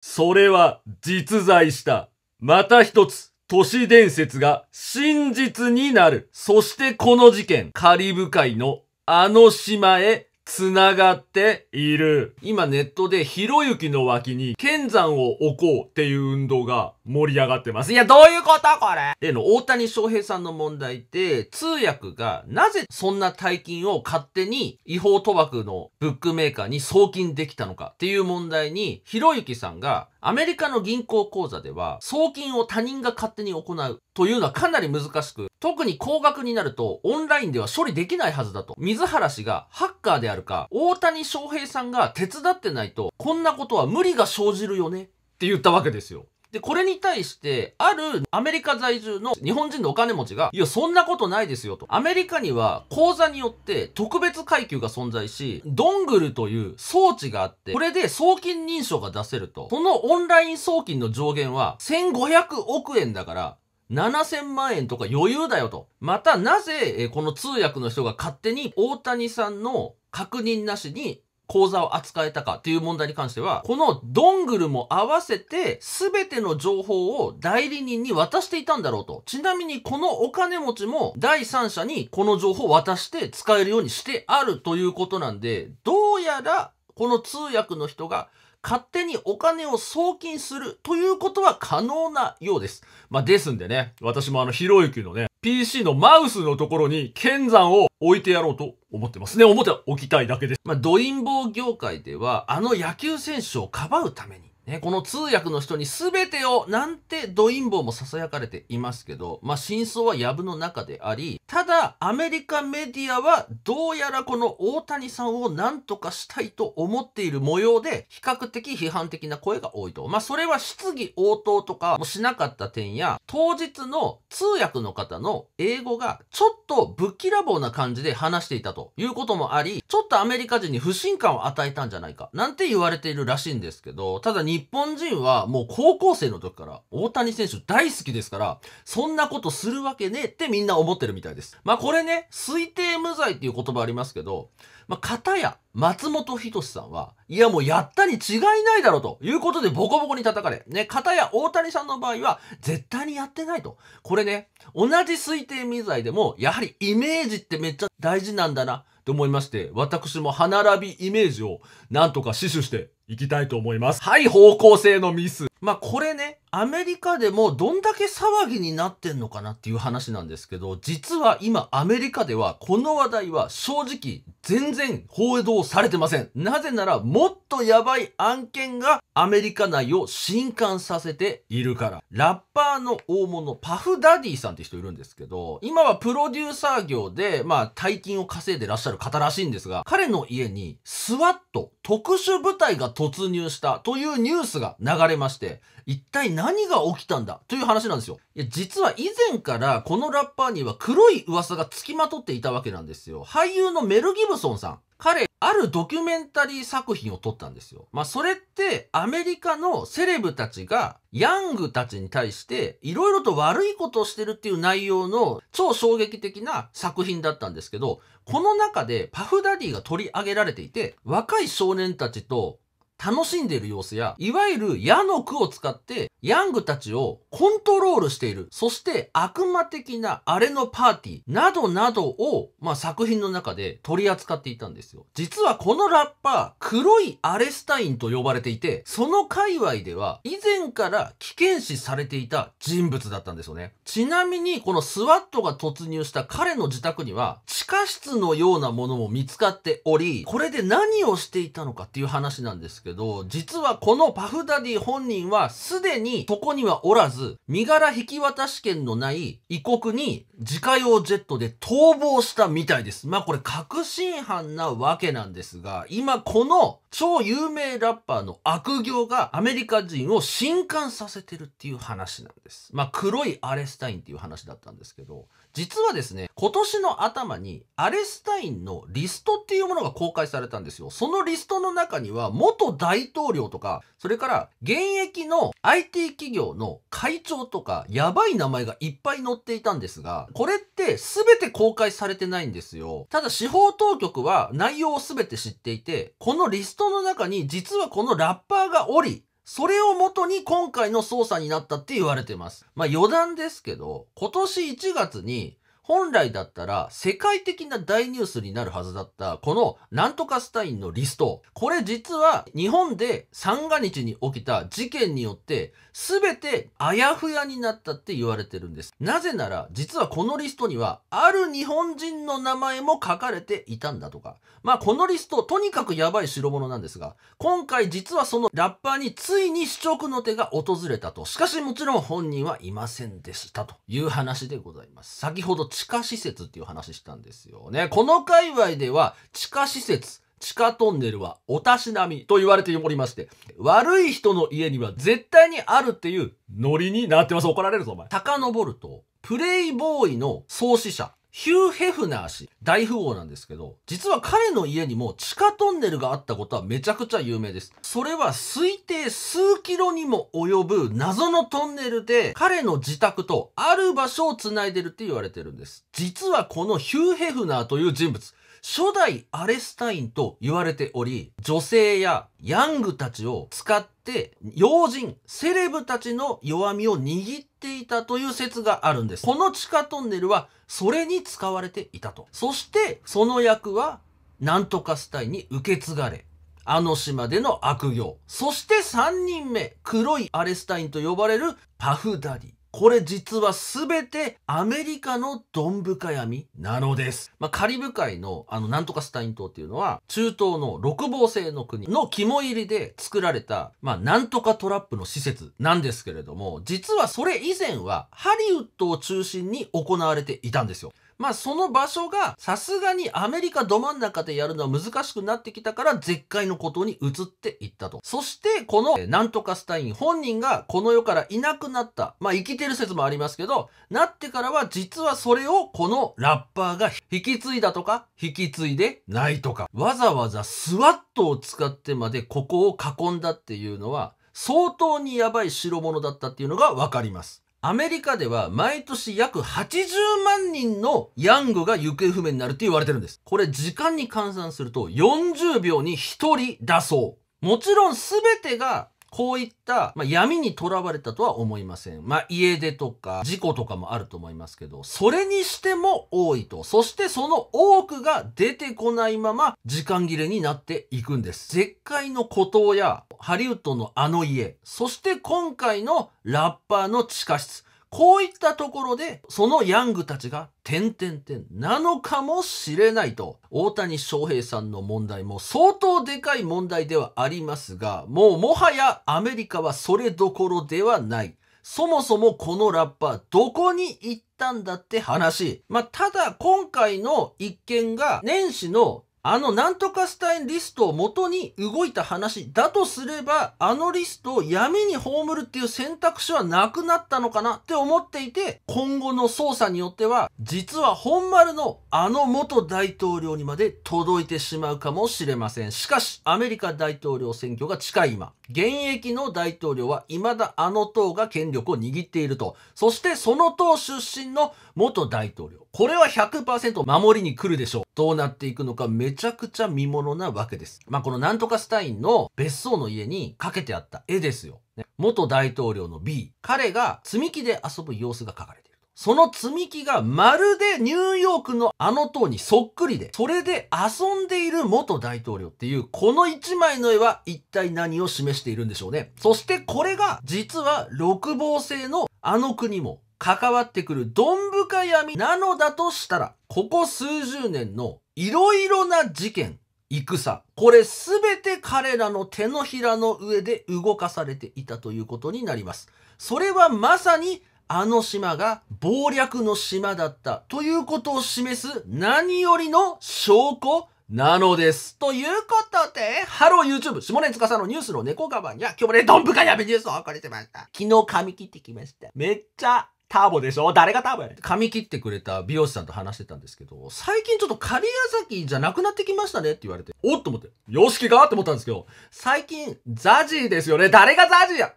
それは実在した。また一つ、都市伝説が真実になる。そしてこの事件、カリブ海のあの島へ繋がっている。今ネットでひろゆきの脇に剣山を置こうっていう運動が盛り上がってます。いや、どういうことこれでの、大谷翔平さんの問題で、通訳がなぜそんな大金を勝手に違法賭博のブックメーカーに送金できたのかっていう問題に、ひろゆきさんがアメリカの銀行口座では送金を他人が勝手に行うというのはかなり難しく、特に高額になるとオンラインでは処理できないはずだと。水原氏がハッカーであるか、大谷翔平さんが手伝ってないと、こんなことは無理が生じるよねって言ったわけですよ。で、これに対して、あるアメリカ在住の日本人のお金持ちが、いや、そんなことないですよと。アメリカには口座によって特別階級が存在し、ドングルという装置があって、これで送金認証が出せると。そのオンライン送金の上限は1500億円だから、7000万円とか余裕だよと。またなぜ、この通訳の人が勝手に大谷さんの確認なしに口座を扱えたかっていう問題に関しては、このどんぐルも合わせて全ての情報を代理人に渡していたんだろうと。ちなみにこのお金持ちも第三者にこの情報を渡して使えるようにしてあるということなんで、どうやらこの通訳の人が勝手にお金を送金するということは可能なようです。まあ、ですんでね、私もあの、ひろゆきのね、PC のマウスのところに剣山を置いてやろうと思ってますね。思っておきたいだけです。まあ、ンボー業界では、あの野球選手をかばうために、ね、この通訳の人に全てをなんてド陰謀も囁かれていますけど、まあ真相は藪の中であり、ただアメリカメディアはどうやらこの大谷さんを何とかしたいと思っている模様で、比較的批判的な声が多いと。まあそれは質疑応答とかもしなかった点や、当日の通訳の方の英語がちょっとぶっきらぼうな感じで話していたということもあり、ちょっとアメリカ人に不信感を与えたんじゃないか、なんて言われているらしいんですけど、ただ日本人はもう高校生の時から大谷選手大好きですから、そんなことするわけねえってみんな思ってるみたいです。まあこれね、推定無罪っていう言葉ありますけど、まあ片や松本人志さんは、いやもうやったに違いないだろうということでボコボコに叩かれ、ね、片や大谷さんの場合は絶対にやってないと。これね、同じ推定無罪でも、やはりイメージってめっちゃ大事なんだな。と思いまして、私も歯並びイメージをなんとか死守していきたいと思います。はい、方向性のミス。まあ、これね、アメリカでもどんだけ騒ぎになってんのかなっていう話なんですけど、実は今アメリカではこの話題は正直全然報道されてません。なぜならもっとやばい案件がアメリカ内を震撼させているから。ラッパーの大物、パフダディさんって人いるんですけど、今はプロデューサー業で、まあ、大金を稼いでらっしゃる方らしいんですが、彼の家にスワット特殊部隊が突入したというニュースが流れまして、一体何が起きたんだという話なんですよ。いや、実は以前からこのラッパーには黒い噂が付きまとっていたわけなんですよ。俳優のメルギブソンさん。彼、あるドキュメンタリー作品を撮ったんですよ。まあ、それって、アメリカのセレブたちが、ヤングたちに対して、いろいろと悪いことをしてるっていう内容の、超衝撃的な作品だったんですけど、この中でパフダディが取り上げられていて、若い少年たちと楽しんでいる様子や、いわゆる矢の句を使ってヤングたちをコントロールしている。そして悪魔的なあれのパーティーなどなどを、まあ、作品の中で取り扱っていたんですよ。実はこのラッパー、黒いアレスタインと呼ばれていて、その界隈では以前から危険視されていた人物だったんですよね。ちなみにこのスワットが突入した彼の自宅には地下室のようなものも見つかっており、これで何をしていたのかっていう話なんですけど、実はこのパフダディ本人はすでににそこにはおらず、身柄引き渡し権のない異国に自家用ジェットで逃亡したみたいです。まあこれ確信犯なわけなんですが、今この超有名ラッパーの悪行がアメリカ人を震撼させてるっていう話なんです。まあ黒いアレスタインっていう話だったんですけど、実はですね、今年の頭にアレスタインのリストっていうものが公開されたんですよ。そのリストの中には元大統領とか、それから現役の IT 企業の会長とか、やばい名前がいっぱい載っていたんですが、これって全て公開されてないんですよ。ただ司法当局は内容を全て知っていて、このリストの中に実はこのラッパーがおり、それをもとに今回の捜査になったって言われてます。まあ余談ですけど、今年1月に本来だったら世界的な大ニュースになるはずだったこのなんとかスタインのリスト。これ実は日本で三が日に起きた事件によって全てあやふやになったって言われてるんです。なぜなら実はこのリストにはある日本人の名前も書かれていたんだとか。まあこのリストとにかくやばい代物なんですが今回実はそのラッパーについに試食の手が訪れたと。しかしもちろん本人はいませんでしたという話でございます。先ほど地下施設っていう話したんですよね。この界隈では地下施設、地下トンネルはおたしなみと言われておりまして、悪い人の家には絶対にあるっていうノリになってます。怒られるぞ、お前。遡ると、プレイボーイの創始者、ヒュー・ヘフナー氏、大富豪なんですけど、実は彼の家にも地下トンネルがあったことはめちゃくちゃ有名です。それは推定数キロにも及ぶ謎のトンネルで、彼の自宅とある場所を繋いでるって言われてるんです。実はこのヒュー・ヘフナーという人物、初代アレスタインと言われており、女性やヤングたちを使って要人、セレブたちの弱みを握っていたという説があるんです。この地下トンネルはそれに使われていたと。そしてその役はなんとかスタインに受け継がれ、あの島での悪行。そして3人目、黒いアレスタインと呼ばれるパフダディ。これ実は全てアメリカのドン深闇なのです。まあ、カリブ海のあのなんとかスタイン島っていうのは中東の六房製の国の肝入りで作られた、まあ、なんとかトラップの施設なんですけれども、実はそれ以前はハリウッドを中心に行われていたんですよ。まあその場所がさすがにアメリカど真ん中でやるのは難しくなってきたから絶海のことに移っていったと。そしてこのなんとかスタイン本人がこの世からいなくなった。まあ生きてる説もありますけど、なってからは実はそれをこのラッパーが引き継いだとか、引き継いでないとか、わざわざスワットを使ってまでここを囲んだっていうのは相当にやばい代物だったっていうのがわかります。アメリカでは毎年約80万人のヤングが行方不明になるって言われてるんです。これ時間に換算すると40秒に1人だそう。もちろん全てがこういった、まあ、闇にとらわれたとは思いません。まあ、家出とか事故とかもあると思いますけど、それにしても多いと。そしてその多くが出てこないまま時間切れになっていくんです。絶海の孤島やハリウッドのあの家、そして今回のラッパーの地下室。こういったところで、そのヤングたちが、点々点なのかもしれないと、大谷翔平さんの問題も相当でかい問題ではありますが、もうもはやアメリカはそれどころではない。そもそもこのラッパーどこに行ったんだって話。まあ、ただ今回の一件が年始のあのなんとかスタインリストを元に動いた話だとすれば、あのリストを闇に葬るっていう選択肢はなくなったのかなって思っていて、今後の捜査によっては、実は本丸のあの元大統領にまで届いてしまうかもしれません。しかし、アメリカ大統領選挙が近い今、現役の大統領は未だあの党が権力を握っていると。そしてその党出身の元大統領。これは100%守りに来るでしょう。どうなっていくのかめちゃくちゃ見物なわけです。まあ、このなんとかスタインの別荘の家にかけてあった絵ですよ。元大統領の B。彼が積み木で遊ぶ様子が描かれている。その積み木がまるでニューヨークのあの塔にそっくりで、それで遊んでいる元大統領っていう、この一枚の絵は一体何を示しているんでしょうね。そしてこれが、実は六芒星のあの国も関わってくるどん深い闇なのだとしたら、ここ数十年の色々な事件、戦、これすべて彼らの手のひらの上で動かされていたということになります。それはまさにあの島が謀略の島だったということを示す何よりの証拠なのです。ということで、ハロー YouTube、下根司のニュースの猫カバンには、今日もね、どんぶかにべニュースを送れてました。昨日髪切ってきました。めっちゃターボでしょ誰がターボやねん。髪切ってくれた美容師さんと話してたんですけど、最近ちょっと狩屋崎じゃなくなってきましたねって言われて、おっと思って、よしかって思ったんですけど、最近、ザジーですよね。誰がザジーや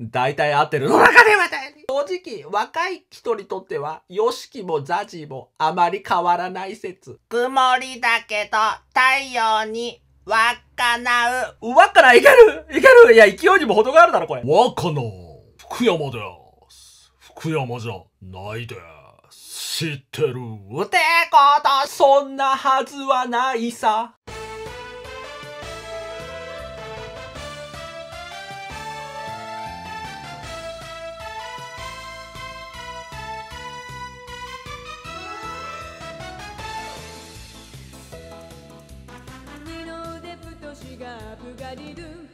大体合ってる。の中でまた正直、若い人にとっては、ヨシキもザジもあまり変わらない説。曇りだけど、太陽に、わっかなう。わっかないけるいけるいや、勢いにも程があるだろ、これ。わっかな福山です。福山じゃないです。知ってる。ってこと、そんなはずはないさ。Salut